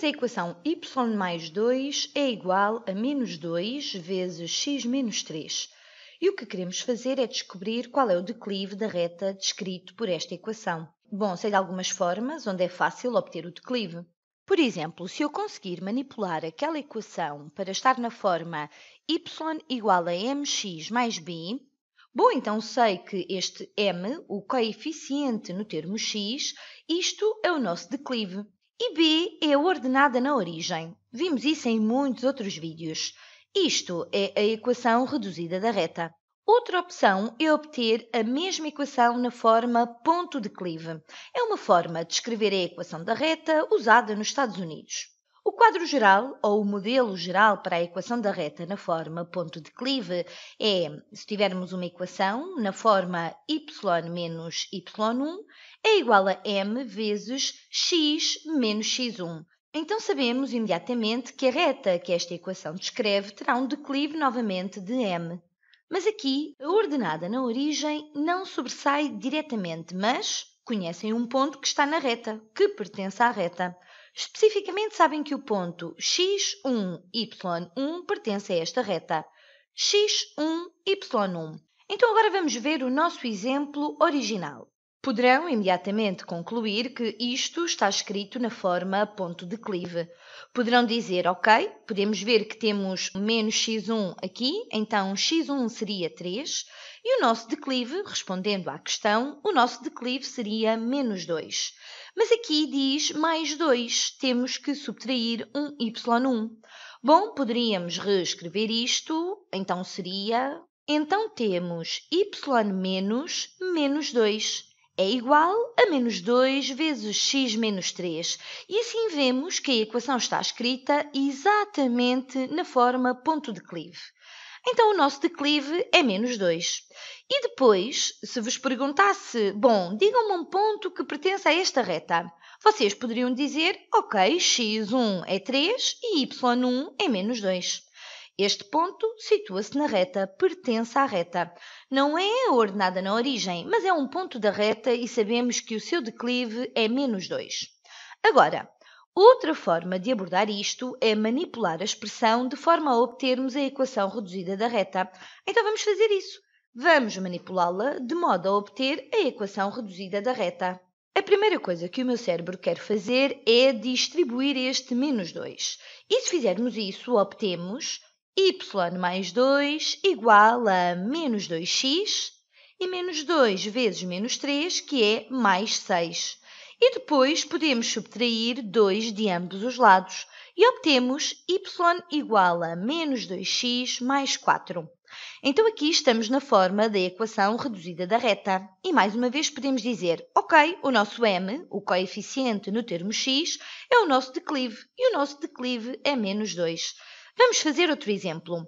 Temos a equação y mais 2 é igual a menos 2 vezes x menos 3. E o que queremos fazer é descobrir qual é o declive da reta descrito por esta equação. Bom, sei de algumas formas onde é fácil obter o declive. Por exemplo, se eu conseguir manipular aquela equação para estar na forma y igual a mx mais b, bom, então sei que este m, o coeficiente no termo x, isto é o nosso declive e B é ordenada na origem. Vimos isso em muitos outros vídeos. Isto é a equação reduzida da reta. Outra opção é obter a mesma equação na forma ponto-declive. É uma forma de escrever a equação da reta usada nos Estados Unidos. O quadro geral, ou o modelo geral para a equação da reta na forma ponto-declive, é, se tivermos uma equação na forma y menos y1 é igual a m vezes x menos x1. Então sabemos imediatamente que a reta que esta equação descreve terá um declive novamente de m. Mas aqui a ordenada na origem não sobressai diretamente, mas conhecem um ponto que está na reta, que pertence à reta. Especificamente, sabem que o ponto x1y1 pertence a esta reta, x1y1. Então, agora vamos ver o nosso exemplo original. Poderão imediatamente concluir que isto está escrito na forma ponto declive. Poderão dizer, ok, podemos ver que temos menos x1 aqui, então x1 seria 3, e o nosso declive, respondendo à questão, o nosso declive seria menos 2. Mas aqui diz mais 2, temos que subtrair um y1. Bom, poderíamos reescrever isto, então seria... Então temos y menos menos 2 é igual a menos 2 vezes x menos 3. E assim vemos que a equação está escrita exatamente na forma ponto declive. Então o nosso declive é menos 2. E depois, se vos perguntasse, bom, digam-me um ponto que pertence a esta reta, vocês poderiam dizer, ok, x1 é 3 e y1 é menos 2. Este ponto situa-se na reta, pertence à reta. Não é ordenada na origem, mas é um ponto da reta e sabemos que o seu declive é menos 2. Agora, outra forma de abordar isto é manipular a expressão de forma a obtermos a equação reduzida da reta. Então vamos fazer isso. Vamos manipulá-la de modo a obter a equação reduzida da reta. A primeira coisa que o meu cérebro quer fazer é distribuir este menos 2. E se fizermos isso, obtemos y mais 2 igual a menos 2x e menos 2 vezes menos 3, que é mais 6. E depois podemos subtrair 2 de ambos os lados e obtemos y igual a menos 2x mais 4. Então aqui estamos na forma da equação reduzida da reta. E mais uma vez podemos dizer, ok, o nosso m, o coeficiente no termo x, é o nosso declive e o nosso declive é menos 2. Vamos fazer outro exemplo.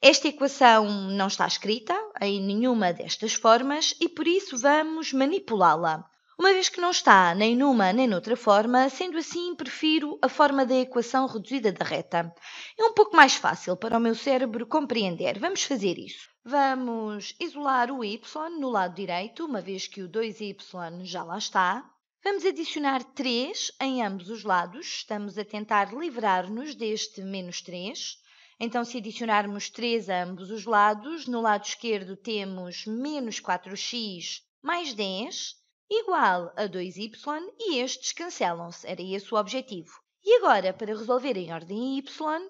Esta equação não está escrita em nenhuma destas formas e por isso vamos manipulá-la. Uma vez que não está nem numa nem noutra forma, sendo assim, prefiro a forma da equação reduzida da reta. É um pouco mais fácil para o meu cérebro compreender. Vamos fazer isso. Vamos isolar o y no lado direito, uma vez que o 2y já lá está. Vamos adicionar 3 em ambos os lados. Estamos a tentar livrar-nos deste menos 3. Então, se adicionarmos 3 a ambos os lados, no lado esquerdo temos menos 4x mais 10 igual a 2y e estes cancelam-se. Era esse o objetivo. E agora, para resolver em ordem y,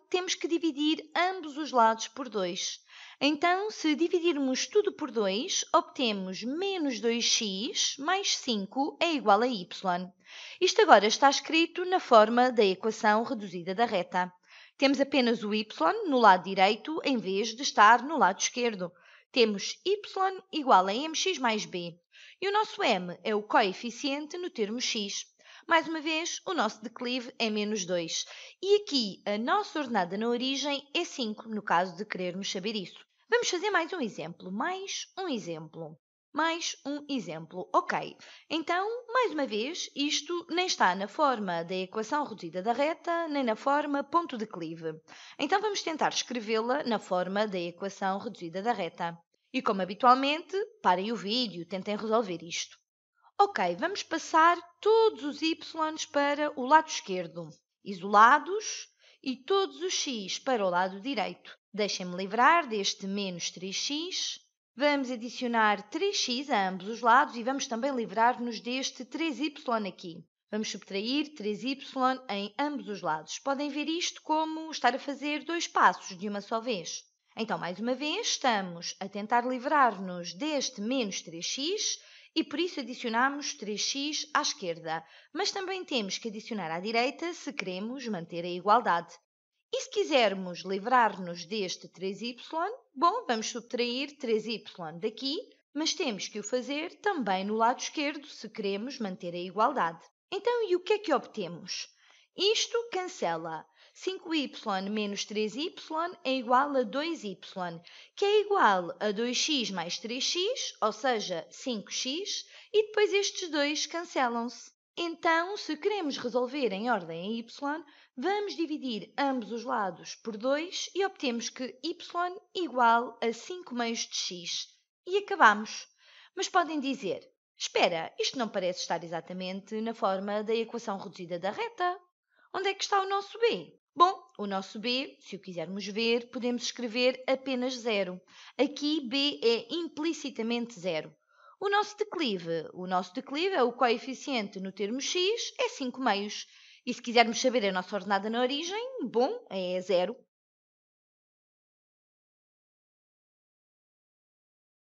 temos que dividir ambos os lados por 2. Então, se dividirmos tudo por 2, obtemos menos 2x mais 5 é igual a y. Isto agora está escrito na forma da equação reduzida da reta. Temos apenas o y no lado direito em vez de estar no lado esquerdo. Temos y igual a mx mais b. E o nosso m é o coeficiente no termo x. Mais uma vez, o nosso declive é menos 2. E aqui, a nossa ordenada na origem é 5, no caso de querermos saber isso. Vamos fazer mais um exemplo, mais um exemplo, mais um exemplo. Ok, então, mais uma vez, isto nem está na forma da equação reduzida da reta, nem na forma ponto declive. Então vamos tentar escrevê-la na forma da equação reduzida da reta. E como habitualmente, parem o vídeo, tentem resolver isto. Ok, vamos passar todos os y para o lado esquerdo, isolados, e todos os x para o lado direito, Deixem-me livrar deste menos 3x. Vamos adicionar 3x a ambos os lados e vamos também livrar-nos deste 3y aqui. Vamos subtrair 3y em ambos os lados. Podem ver isto como estar a fazer dois passos de uma só vez. Então, mais uma vez, estamos a tentar livrar-nos deste menos 3x e por isso adicionamos 3x à esquerda. Mas também temos que adicionar à direita se queremos manter a igualdade. E se quisermos livrar-nos deste 3y, bom, vamos subtrair 3y daqui, mas temos que o fazer também no lado esquerdo se queremos manter a igualdade. Então, e o que é que obtemos? Isto cancela. 5y menos 3y é igual a 2y, que é igual a 2x mais 3x, ou seja, 5x, e depois estes dois cancelam-se. Então, se queremos resolver em ordem y, vamos dividir ambos os lados por 2 e obtemos que y igual a 5 meios de x. E acabamos. Mas podem dizer, espera, isto não parece estar exatamente na forma da equação reduzida da reta. Onde é que está o nosso b? Bom, o nosso b, se o quisermos ver, podemos escrever apenas zero. Aqui b é implicitamente zero. O nosso declive, o nosso declive é o coeficiente no termo x, é 5 meios. E se quisermos saber a nossa ordenada na origem, bom, é zero.